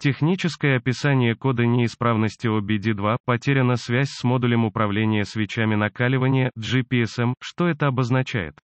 Техническое описание кода неисправности OBD2, потеряна связь с модулем управления свечами накаливания, GPSM, что это обозначает?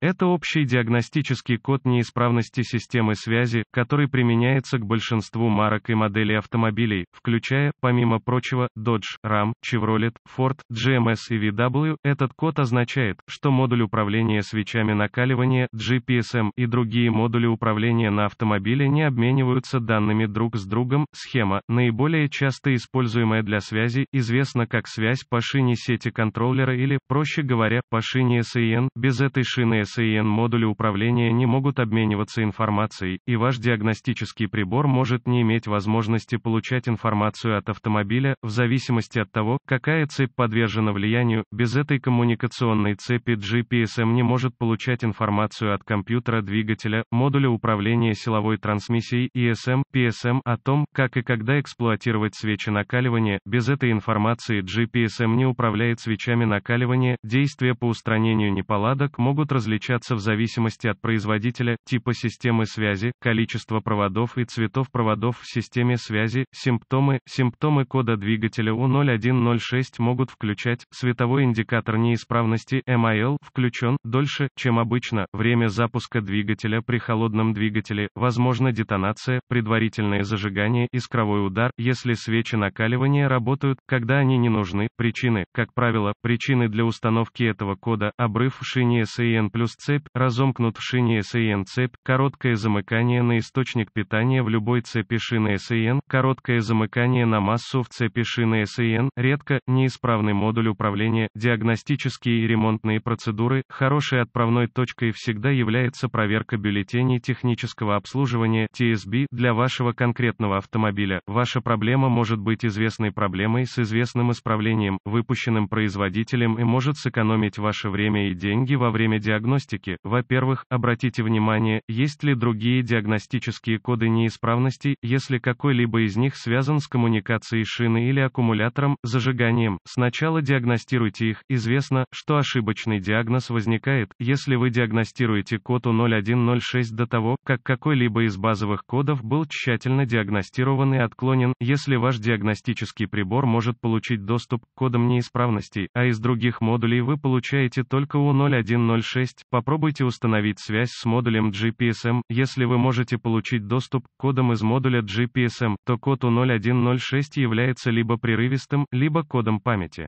Это общий диагностический код неисправности системы связи, который применяется к большинству марок и моделей автомобилей, включая, помимо прочего, Dodge, Ram, Chevrolet, Ford, GMS и VW. Этот код означает, что модуль управления свечами накаливания, GPSM и другие модули управления на автомобиле не обмениваются данными друг с другом. Схема, наиболее часто используемая для связи, известна как связь по шине сети контроллера или, проще говоря, по шине SAN. E без этой шины SIN модули управления не могут обмениваться информацией, и ваш диагностический прибор может не иметь возможности получать информацию от автомобиля, в зависимости от того, какая цепь подвержена влиянию. Без этой коммуникационной цепи GPSM не может получать информацию от компьютера двигателя, модуля управления силовой трансмиссией ESM, PSM о том, как и когда эксплуатировать свечи накаливания. Без этой информации GPSM не управляет свечами накаливания. Действия по устранению неполадок могут различаться различаться в зависимости от производителя, типа системы связи, количества проводов и цветов проводов в системе связи, симптомы, симптомы кода двигателя У0106 могут включать, световой индикатор неисправности, MIL, включен, дольше, чем обычно, время запуска двигателя при холодном двигателе, возможно детонация, предварительное зажигание, искровой удар, если свечи накаливания работают, когда они не нужны, причины, как правило, причины для установки этого кода, обрыв в шине SAN плюс плюс цепь, разомкнут в шине SAN цепь, короткое замыкание на источник питания в любой цепи шины SAN, короткое замыкание на массу в цепи шины SAN, редко, неисправный модуль управления, диагностические и ремонтные процедуры, хорошей отправной точкой всегда является проверка бюллетеней технического обслуживания TSB для вашего конкретного автомобиля. Ваша проблема может быть известной проблемой с известным исправлением, выпущенным производителем и может сэкономить ваше время и деньги во время диагностики диагностики, во-первых, обратите внимание, есть ли другие диагностические коды неисправностей, если какой-либо из них связан с коммуникацией шины или аккумулятором, зажиганием, сначала диагностируйте их, известно, что ошибочный диагноз возникает, если вы диагностируете код У0106 до того, как какой-либо из базовых кодов был тщательно диагностирован и отклонен, если ваш диагностический прибор может получить доступ к кодам неисправностей, а из других модулей вы получаете только У0106, Попробуйте установить связь с модулем GPSM. Если вы можете получить доступ к кодам из модуля GPSM, то код у 0106 является либо прерывистым, либо кодом памяти.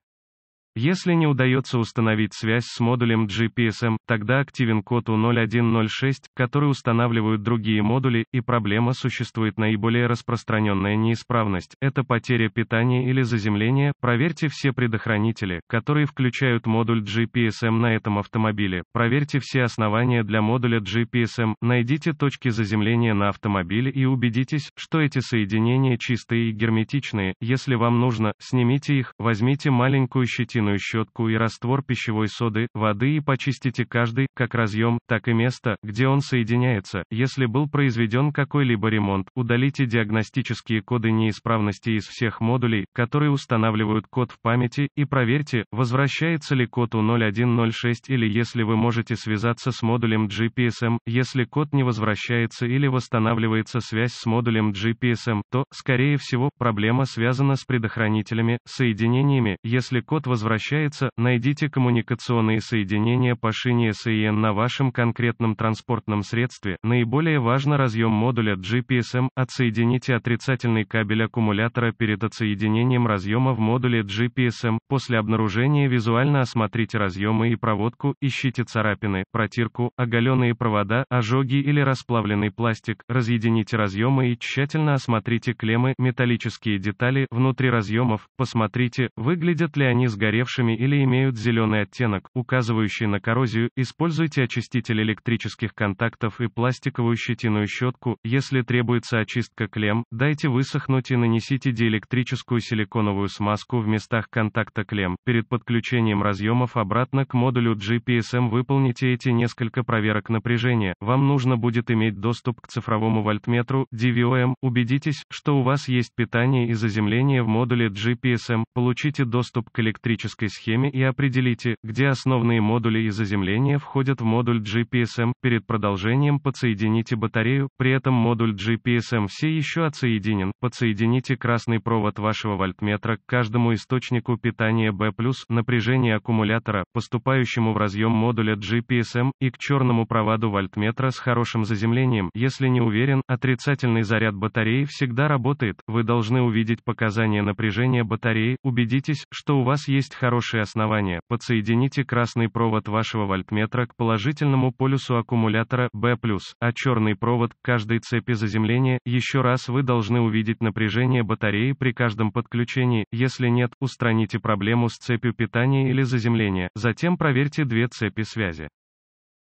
Если не удается установить связь с модулем GPSM, тогда активен код U0106, который устанавливают другие модули, и проблема существует наиболее распространенная неисправность – это потеря питания или заземление. Проверьте все предохранители, которые включают модуль GPSM на этом автомобиле. Проверьте все основания для модуля GPSM, найдите точки заземления на автомобиле и убедитесь, что эти соединения чистые и герметичные. Если вам нужно, снимите их, возьмите маленькую щетину гостиную щетку и раствор пищевой соды, воды и почистите каждый, как разъем, так и место, где он соединяется. Если был произведен какой-либо ремонт, удалите диагностические коды неисправности из всех модулей, которые устанавливают код в памяти, и проверьте, возвращается ли код у 0106 или если вы можете связаться с модулем GPSM, если код не возвращается или восстанавливается связь с модулем GPSM, то, скорее всего, проблема связана с предохранителями, соединениями, если код возвращается возвращается, найдите коммуникационные соединения по шине SAN на вашем конкретном транспортном средстве. Наиболее важно разъем модуля GPSM, отсоедините отрицательный кабель аккумулятора перед отсоединением разъема в модуле GPSM. После обнаружения визуально осмотрите разъемы и проводку, ищите царапины, протирку, оголенные провода, ожоги или расплавленный пластик, разъедините разъемы и тщательно осмотрите клеммы, металлические детали, внутри разъемов, посмотрите, выглядят ли они сгоревшими обгоревшими или имеют зеленый оттенок, указывающий на коррозию, используйте очиститель электрических контактов и пластиковую щетиную щетку, если требуется очистка клем, дайте высохнуть и нанесите диэлектрическую силиконовую смазку в местах контакта клем. Перед подключением разъемов обратно к модулю GPSM выполните эти несколько проверок напряжения. Вам нужно будет иметь доступ к цифровому вольтметру, DVOM, убедитесь, что у вас есть питание и заземление в модуле GPSM, получите доступ к электрическому геометрической схеме и определите, где основные модули и заземления входят в модуль GPSM. Перед продолжением подсоедините батарею, при этом модуль GPSM все еще отсоединен. Подсоедините красный провод вашего вольтметра к каждому источнику питания B+, напряжение аккумулятора, поступающему в разъем модуля GPSM, и к черному проводу вольтметра с хорошим заземлением. Если не уверен, отрицательный заряд батареи всегда работает. Вы должны увидеть показания напряжения батареи, убедитесь, что у вас есть хорошие основания, подсоедините красный провод вашего вольтметра к положительному полюсу аккумулятора B+, а черный провод к каждой цепи заземления. Еще раз вы должны увидеть напряжение батареи при каждом подключении, если нет, устраните проблему с цепью питания или заземления, затем проверьте две цепи связи.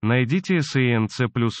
Найдите SANC+,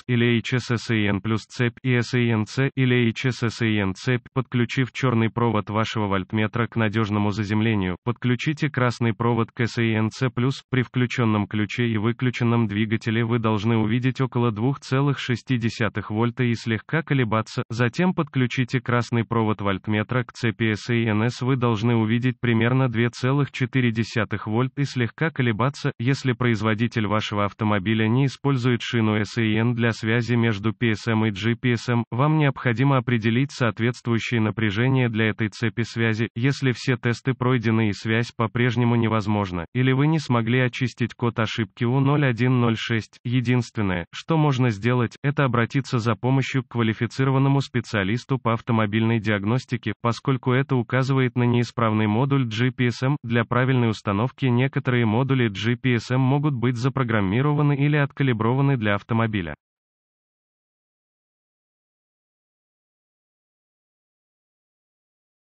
или HSSAN плюс цепь и SANC или HSSAN цепь, подключив черный провод вашего вольтметра к надежному заземлению, подключите красный провод к SANC+, при включенном ключе и выключенном двигателе вы должны увидеть около 2,6 вольта и слегка колебаться, затем подключите красный провод вольтметра к цепи SANS вы должны увидеть примерно 2,4 вольт и слегка колебаться, если производитель вашего автомобиля не использует шину SAN для связи между PSM и GPSM, вам необходимо определить соответствующее напряжение для этой цепи связи, если все тесты пройдены и связь по-прежнему невозможна, или вы не смогли очистить код ошибки U0106. Единственное, что можно сделать, это обратиться за помощью к квалифицированному специалисту по автомобильной диагностике, поскольку это указывает на неисправный модуль GPSM, для правильной установки некоторые модули GPSM могут быть запрограммированы или отказаны откалиброваны для автомобиля.